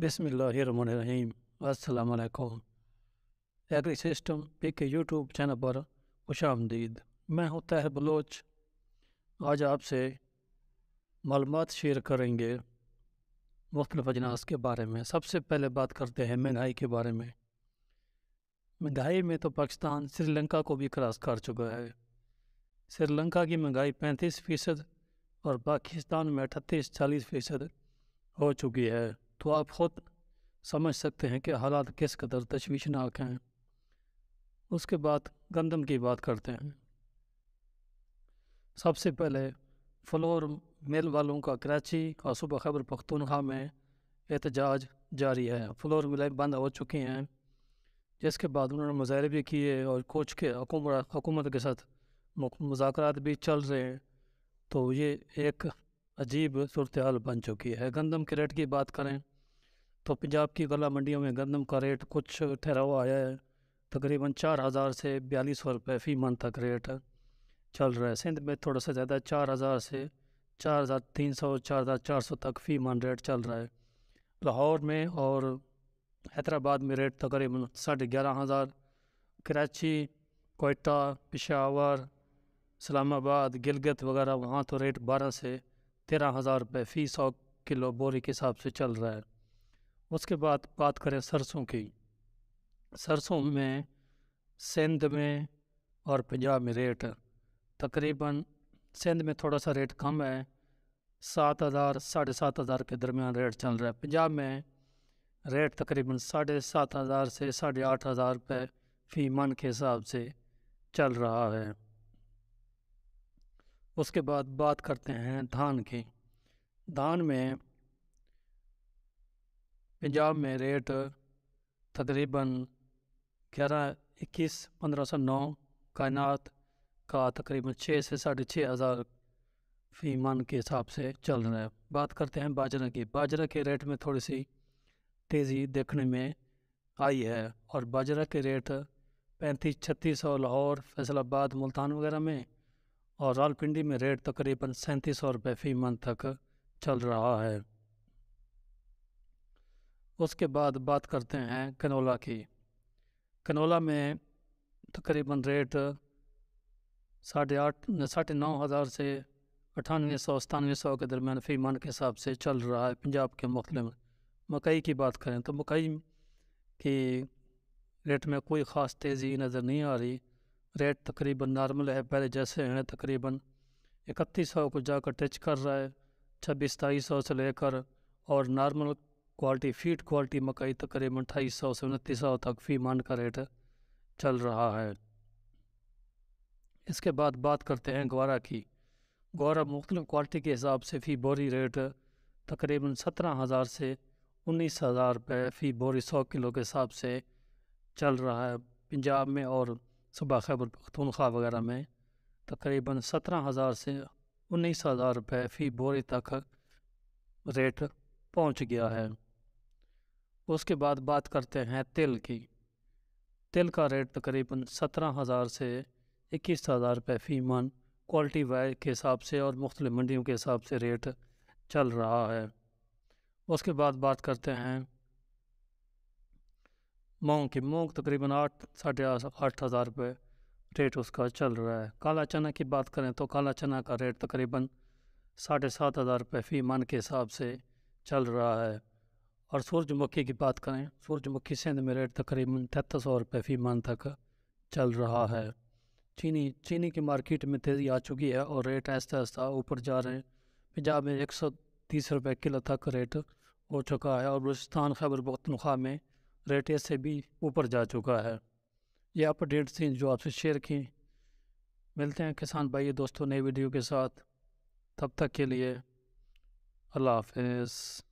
बिसमीम अल्लाम Agri System P K YouTube channel पर खुश आमदीद मैं हूँ तहर बलोच आज आपसे मालूम शेयर करेंगे मुख्तलिफ अजनास के बारे में सबसे पहले बात करते हैं महंगाई के बारे में महंगाई में तो पाकिस्तान श्रीलंका को भी क्रॉस कर चुका है श्रीलंका की महंगाई पैंतीस फ़ीसद और पाकिस्तान में अठतीस चालीस फ़ीसद हो चुकी है तो आप खुद समझ सकते हैं कि हालात किस कदर तशवीशनाक हैं उसके बाद गंदम की बात करते हैं सबसे पहले फ्लोर मिल वालों का कराची और सुबह खबर पख्तनखा में एहतजाज जारी है फ्लोर मिलें बंद हो चुकी हैं जिसके बाद उन्होंने मुजाहरे भी किए और कोच के हकूमत के साथ मुजाकर भी चल रहे हैं तो ये एक अजीब सूरत बन चुकी है गंदम के रेट की बात करें तो पंजाब की गला मंडियों में गंदम का रेट कुछ ठहरा हुआ आया है तकरीबन चार हज़ार से बयालीस सौ रुपये फ़ी मन तक रेट चल रहा है सिंध में थोड़ा सा ज़्यादा चार हज़ार से चार हज़ार तीन सौ चार हज़ार चार सौ तक फ़ी मन रेट चल रहा है लाहौर में और हैदराबाद में रेट तकरीबन साढ़े ग्यारह हज़ार कराची कोयटा पिशावर इस्लामाबाद गिलगित वगैरह वहाँ तो रेट बारह से तेरह हज़ार रुपये फ़ी सौ किलो बोरी के हिसाब से चल रहा है उसके बाद बात करें सरसों की सरसों में सिंध में और पंजाब में रेट तकरीबन सिंध में थोड़ा सा रेट कम है सात हज़ार साढ़े सात हज़ार के दरमियान रेट चल रहा है पंजाब में रेट तकरीबन साढ़े सात हज़ार से साढ़े आठ हज़ार रुपये फ़ी मन के हिसाब से चल रहा है उसके बाद बात करते हैं धान की धान में पंजाब में रेट तकरीबन ग्यारह इक्कीस पंद्रह सौ नौ कायनात का तकरीबन छः से साढ़े छः हज़ार फी मन के हिसाब से चल रहा है बात करते हैं बाजरे की बाजरा के रेट में थोड़ी सी तेज़ी देखने में आई है और बाजरा के रेट पैंतीस छत्तीस सौ लाहौर फैसलाबाद मुल्तान वगैरह में और रालपिंडी में रेट तकरीबन सैंतीस सौ रुपये फ़ी मन तक चल रहा है उसके बाद बात करते हैं कनोला की कनोला में तकरीबन रेट साढ़े आठ साढ़े नौ हज़ार से अठानवे सौ सतानवे सौ के दरमियान फ़ी मन के हिसाब से चल रहा है पंजाब के में मकई की बात करें तो मकई की रेट में कोई ख़ास तेज़ी नज़र नहीं आ रही रेट तकरीबन नॉर्मल है पहले जैसे हैं तकरीबन इकतीस सौ को जाकर टच कर रहा है छब्बीस सताईस सौ से लेकर और नॉर्मल क्वालिटी फीड क्वालिटी मकई तकरीबन अठाईस सौ से उनतीस सौ तक फी मान का रेट चल रहा है इसके बाद बात करते हैं ग्वारा की ग्वारा मुख्तल क्वालिटी के हिसाब से फ़ी बोरी रेट तकरीबन सत्रह हज़ार से उन्नीस हज़ार रुपये फ़ी बोरी सौ किलो के हिसाब से चल रहा है पंजाब में और सुबह खैबर पखतनख्वा वगैरह में तकरीबन सत्रह हज़ार से उन्नीस हज़ार रुपये फ़ी बोरी तक रेट पहुंच गया है उसके बाद बात करते हैं तिल की तिल का रेट तकरीबन सत्रह हज़ार से इक्कीस हज़ार रुपये फ़ी मन क्वालिटी वाइज के हिसाब से और मुख्त मंडियों के हिसाब से रेट चल रहा है उसके बाद बात करते हैं मूंग की मूंग तकरीबन आठ साढ़े आठ हज़ार रुपये रेट उसका चल रहा है काला चना की बात करें तो काला चना का रेट तकरीबन साढ़े सात हज़ार रुपये फ़ी मन के हिसाब से चल रहा है और सूरजमुखी की बात करें सूरजमुखी सिंध में रेट तकरीबन तैंतीस सौ रुपये फ़ी मन तक चल रहा है चीनी चीनी की मार्केट में तेज़ी आ चुकी है और रेट आहिस्ता आहिस्ता ऊपर जा रहे हैं पंजाब में एक सौ तीस रुपये किलो तक रेट हो चुका है और बलुस्तान खैबर पख्तनख्वा में रेट इससे भी ऊपर जा चुका है ये अपडेट्स थी जो आपसे शेयर की मिलते हैं किसान भाई दोस्तों नई वीडियो के साथ तब तक के लिए अल्लाह हाफ